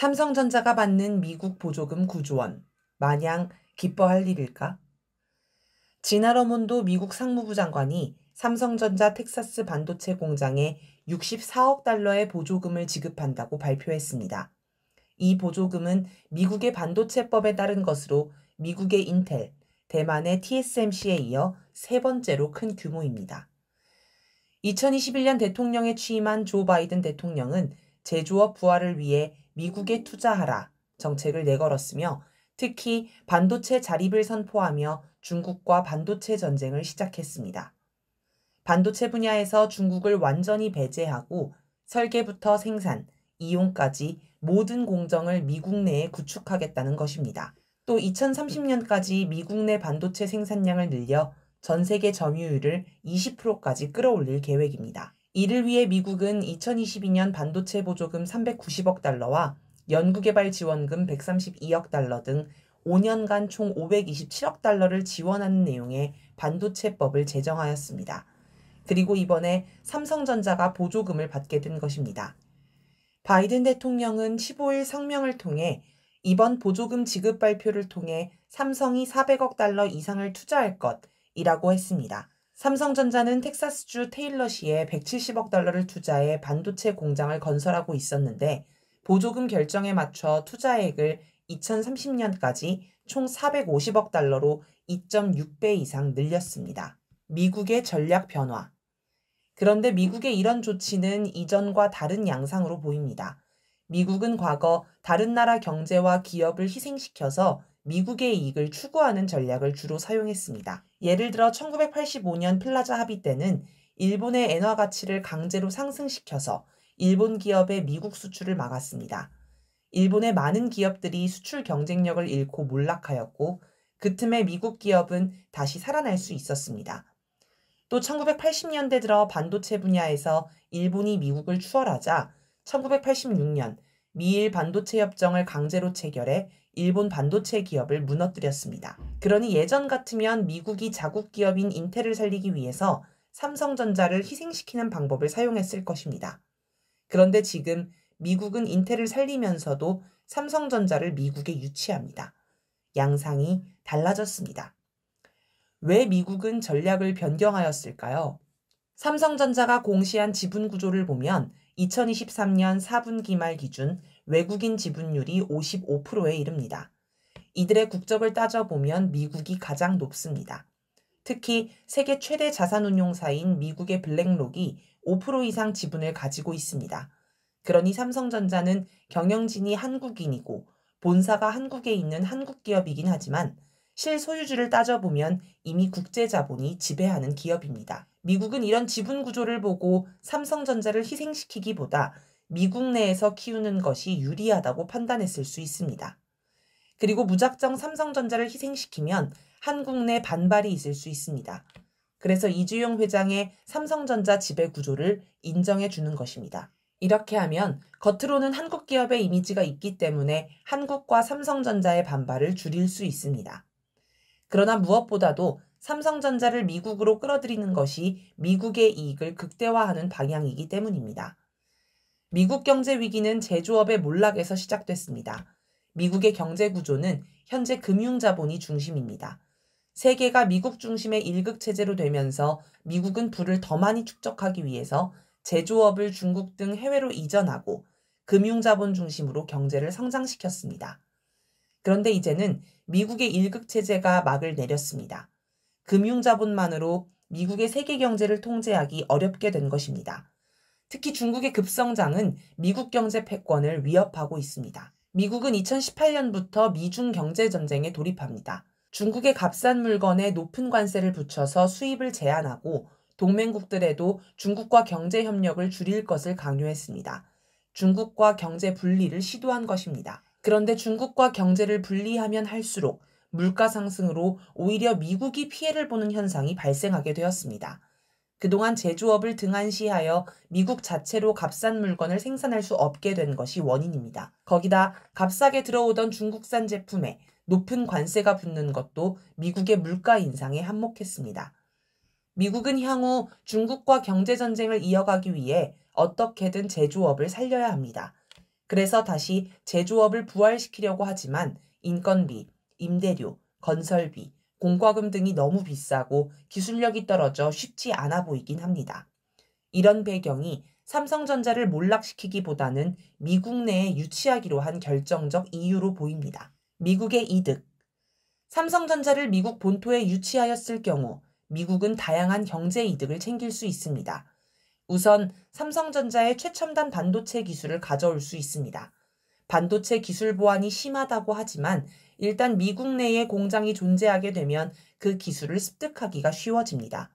삼성전자가 받는 미국 보조금 구조 원, 마냥 기뻐할 일일까? 진아로몬도 미국 상무부 장관이 삼성전자 텍사스 반도체 공장에 64억 달러의 보조금을 지급한다고 발표했습니다. 이 보조금은 미국의 반도체법에 따른 것으로 미국의 인텔, 대만의 TSMC에 이어 세 번째로 큰 규모입니다. 2021년 대통령에 취임한 조 바이든 대통령은 제조업 부활을 위해 미국에 투자하라 정책을 내걸었으며 특히 반도체 자립을 선포하며 중국과 반도체 전쟁을 시작했습니다. 반도체 분야에서 중국을 완전히 배제하고 설계부터 생산, 이용까지 모든 공정을 미국 내에 구축하겠다는 것입니다. 또 2030년까지 미국 내 반도체 생산량을 늘려 전 세계 점유율을 20%까지 끌어올릴 계획입니다. 이를 위해 미국은 2022년 반도체 보조금 390억 달러와 연구개발 지원금 132억 달러 등 5년간 총 527억 달러를 지원하는 내용의 반도체법을 제정하였습니다. 그리고 이번에 삼성전자가 보조금을 받게 된 것입니다. 바이든 대통령은 15일 성명을 통해 이번 보조금 지급 발표를 통해 삼성이 400억 달러 이상을 투자할 것이라고 했습니다. 삼성전자는 텍사스주 테일러시에 170억 달러를 투자해 반도체 공장을 건설하고 있었는데 보조금 결정에 맞춰 투자액을 2030년까지 총 450억 달러로 2.6배 이상 늘렸습니다. 미국의 전략 변화. 그런데 미국의 이런 조치는 이전과 다른 양상으로 보입니다. 미국은 과거 다른 나라 경제와 기업을 희생시켜서 미국의 이익을 추구하는 전략을 주로 사용했습니다. 예를 들어 1985년 플라자 합의 때는 일본의 엔화 가치를 강제로 상승시켜서 일본 기업의 미국 수출을 막았습니다. 일본의 많은 기업들이 수출 경쟁력을 잃고 몰락하였고 그 틈에 미국 기업은 다시 살아날 수 있었습니다. 또 1980년대 들어 반도체 분야에서 일본이 미국을 추월하자 1986년 미일 반도체 협정을 강제로 체결해 일본 반도체 기업을 무너뜨렸습니다. 그러니 예전 같으면 미국이 자국 기업인 인텔을 살리기 위해서 삼성전자를 희생시키는 방법을 사용했을 것입니다. 그런데 지금 미국은 인텔을 살리면서도 삼성전자를 미국에 유치합니다. 양상이 달라졌습니다. 왜 미국은 전략을 변경하였을까요? 삼성전자가 공시한 지분 구조를 보면 2023년 4분기 말 기준 외국인 지분율이 55%에 이릅니다. 이들의 국적을 따져보면 미국이 가장 높습니다. 특히 세계 최대 자산운용사인 미국의 블랙록이 5% 이상 지분을 가지고 있습니다. 그러니 삼성전자는 경영진이 한국인이고 본사가 한국에 있는 한국 기업이긴 하지만 실소유주를 따져보면 이미 국제자본이 지배하는 기업입니다. 미국은 이런 지분 구조를 보고 삼성전자를 희생시키기보다 미국 내에서 키우는 것이 유리하다고 판단했을 수 있습니다. 그리고 무작정 삼성전자를 희생시키면 한국 내 반발이 있을 수 있습니다. 그래서 이주용 회장의 삼성전자 지배 구조를 인정해 주는 것입니다. 이렇게 하면 겉으로는 한국 기업의 이미지가 있기 때문에 한국과 삼성전자의 반발을 줄일 수 있습니다. 그러나 무엇보다도 삼성전자를 미국으로 끌어들이는 것이 미국의 이익을 극대화하는 방향이기 때문입니다. 미국 경제 위기는 제조업의 몰락에서 시작됐습니다. 미국의 경제 구조는 현재 금융 자본이 중심입니다. 세계가 미국 중심의 일극체제로 되면서 미국은 부를 더 많이 축적하기 위해서 제조업을 중국 등 해외로 이전하고 금융 자본 중심으로 경제를 성장시켰습니다. 그런데 이제는 미국의 일극 체제가 막을 내렸습니다. 금융 자본만으로 미국의 세계 경제를 통제하기 어렵게 된 것입니다. 특히 중국의 급성장은 미국 경제 패권을 위협하고 있습니다. 미국은 2018년부터 미중 경제 전쟁에 돌입합니다. 중국의 값싼 물건에 높은 관세를 붙여서 수입을 제한하고 동맹국들에도 중국과 경제 협력을 줄일 것을 강요했습니다. 중국과 경제 분리를 시도한 것입니다. 그런데 중국과 경제를 분리하면 할수록 물가 상승으로 오히려 미국이 피해를 보는 현상이 발생하게 되었습니다. 그동안 제조업을 등한시하여 미국 자체로 값싼 물건을 생산할 수 없게 된 것이 원인입니다. 거기다 값싸게 들어오던 중국산 제품에 높은 관세가 붙는 것도 미국의 물가 인상에 한몫했습니다. 미국은 향후 중국과 경제전쟁을 이어가기 위해 어떻게든 제조업을 살려야 합니다. 그래서 다시 제조업을 부활시키려고 하지만 인건비, 임대료, 건설비, 공과금 등이 너무 비싸고 기술력이 떨어져 쉽지 않아 보이긴 합니다. 이런 배경이 삼성전자를 몰락시키기보다는 미국 내에 유치하기로 한 결정적 이유로 보입니다. 미국의 이득. 삼성전자를 미국 본토에 유치하였을 경우 미국은 다양한 경제 이득을 챙길 수 있습니다. 우선 삼성전자의 최첨단 반도체 기술을 가져올 수 있습니다. 반도체 기술 보안이 심하다고 하지만 일단 미국 내에 공장이 존재하게 되면 그 기술을 습득하기가 쉬워집니다.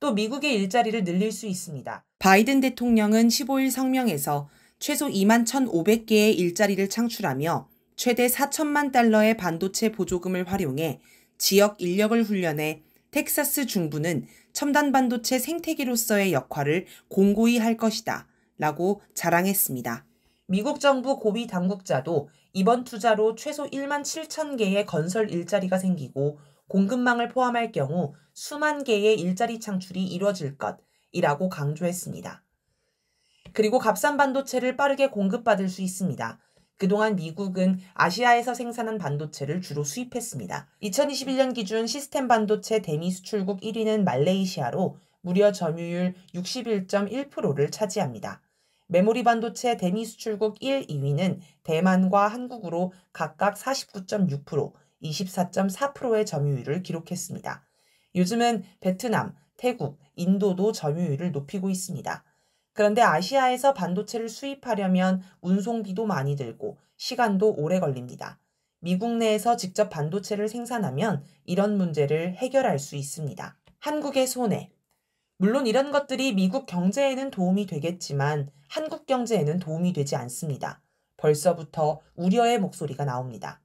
또 미국의 일자리를 늘릴 수 있습니다. 바이든 대통령은 15일 성명에서 최소 2만 1,500개의 일자리를 창출하며 최대 4천만 달러의 반도체 보조금을 활용해 지역 인력을 훈련해 텍사스 중부는 첨단 반도체 생태계로서의 역할을 공고히 할 것이다. 라고 자랑했습니다. 미국 정부 고위 당국자도 이번 투자로 최소 1만 7천 개의 건설 일자리가 생기고 공급망을 포함할 경우 수만 개의 일자리 창출이 이뤄질 것이라고 강조했습니다. 그리고 값싼 반도체를 빠르게 공급받을 수 있습니다. 그동안 미국은 아시아에서 생산한 반도체를 주로 수입했습니다. 2021년 기준 시스템 반도체 대미 수출국 1위는 말레이시아로 무려 점유율 61.1%를 차지합니다. 메모리 반도체 대미 수출국 1, 2위는 대만과 한국으로 각각 49.6%, 24.4%의 점유율을 기록했습니다. 요즘은 베트남, 태국, 인도도 점유율을 높이고 있습니다. 그런데 아시아에서 반도체를 수입하려면 운송비도 많이 들고 시간도 오래 걸립니다. 미국 내에서 직접 반도체를 생산하면 이런 문제를 해결할 수 있습니다. 한국의 손해. 물론 이런 것들이 미국 경제에는 도움이 되겠지만 한국 경제에는 도움이 되지 않습니다. 벌써부터 우려의 목소리가 나옵니다.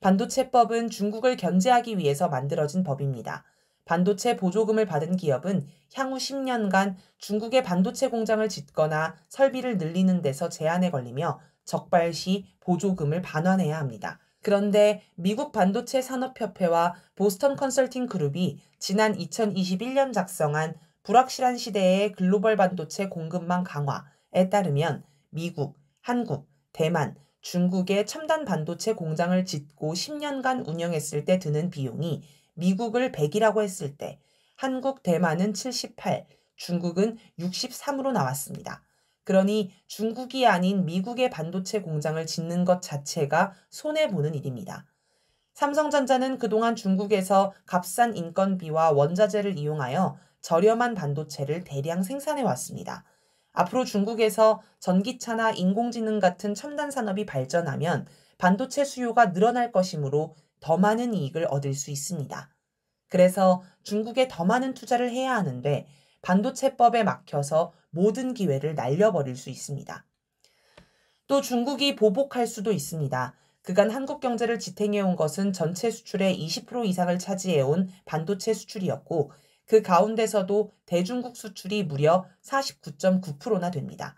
반도체법은 중국을 견제하기 위해서 만들어진 법입니다. 반도체 보조금을 받은 기업은 향후 10년간 중국의 반도체 공장을 짓거나 설비를 늘리는 데서 제한에 걸리며 적발 시 보조금을 반환해야 합니다. 그런데 미국 반도체 산업협회와 보스턴 컨설팅 그룹이 지난 2021년 작성한 불확실한 시대의 글로벌 반도체 공급망 강화에 따르면 미국, 한국, 대만, 중국의 첨단 반도체 공장을 짓고 10년간 운영했을 때 드는 비용이 미국을 100이라고 했을 때 한국, 대만은 78, 중국은 63으로 나왔습니다. 그러니 중국이 아닌 미국의 반도체 공장을 짓는 것 자체가 손해보는 일입니다. 삼성전자는 그동안 중국에서 값싼 인건비와 원자재를 이용하여 저렴한 반도체를 대량 생산해 왔습니다. 앞으로 중국에서 전기차나 인공지능 같은 첨단 산업이 발전하면 반도체 수요가 늘어날 것이므로 더 많은 이익을 얻을 수 있습니다. 그래서 중국에 더 많은 투자를 해야 하는데 반도체법에 막혀서 모든 기회를 날려버릴 수 있습니다. 또 중국이 보복할 수도 있습니다. 그간 한국 경제를 지탱해온 것은 전체 수출의 20% 이상을 차지해온 반도체 수출이었고 그 가운데서도 대중국 수출이 무려 49.9%나 됩니다.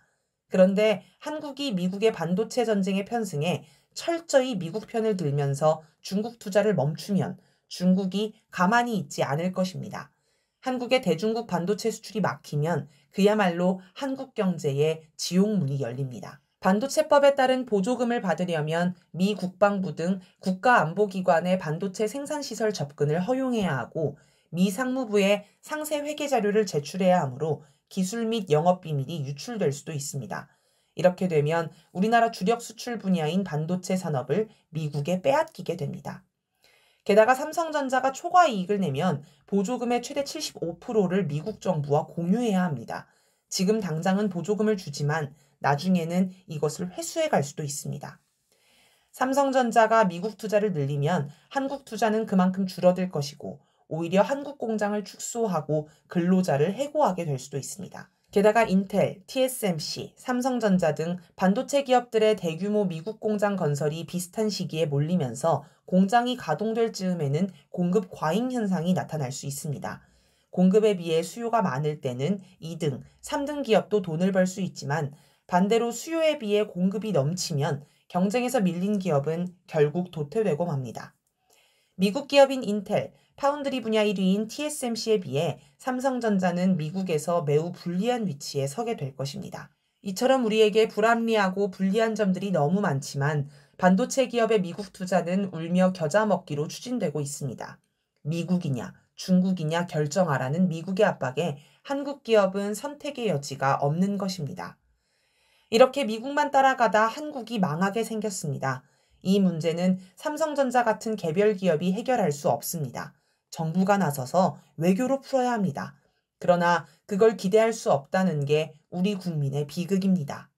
그런데 한국이 미국의 반도체 전쟁에 편승해 철저히 미국 편을 들면서 중국 투자를 멈추면 중국이 가만히 있지 않을 것입니다. 한국의 대중국 반도체 수출이 막히면 그야말로 한국 경제에 지옥문이 열립니다. 반도체법에 따른 보조금을 받으려면 미 국방부 등 국가안보기관의 반도체 생산시설 접근을 허용해야 하고 미 상무부에 상세 회계 자료를 제출해야 하므로 기술 및 영업 비밀이 유출될 수도 있습니다. 이렇게 되면 우리나라 주력 수출 분야인 반도체 산업을 미국에 빼앗기게 됩니다. 게다가 삼성전자가 초과 이익을 내면 보조금의 최대 75%를 미국 정부와 공유해야 합니다. 지금 당장은 보조금을 주지만 나중에는 이것을 회수해 갈 수도 있습니다. 삼성전자가 미국 투자를 늘리면 한국 투자는 그만큼 줄어들 것이고 오히려 한국 공장을 축소하고 근로자를 해고하게 될 수도 있습니다. 게다가 인텔, TSMC, 삼성전자 등 반도체 기업들의 대규모 미국 공장 건설이 비슷한 시기에 몰리면서 공장이 가동될 즈음에는 공급 과잉 현상이 나타날 수 있습니다. 공급에 비해 수요가 많을 때는 2등, 3등 기업도 돈을 벌 수 있지만 반대로 수요에 비해 공급이 넘치면 경쟁에서 밀린 기업은 결국 도태되고 맙니다. 미국 기업인 인텔, 파운드리 분야 1위인 TSMC에 비해 삼성전자는 미국에서 매우 불리한 위치에 서게 될 것입니다. 이처럼 우리에게 불합리하고 불리한 점들이 너무 많지만 반도체 기업의 미국 투자는 울며 겨자 먹기로 추진되고 있습니다. 미국이냐 중국이냐 결정하라는 미국의 압박에 한국 기업은 선택의 여지가 없는 것입니다. 이렇게 미국만 따라가다 한국이 망하게 생겼습니다. 이 문제는 삼성전자 같은 개별 기업이 해결할 수 없습니다. 정부가 나서서 외교로 풀어야 합니다. 그러나 그걸 기대할 수 없다는 게 우리 국민의 비극입니다.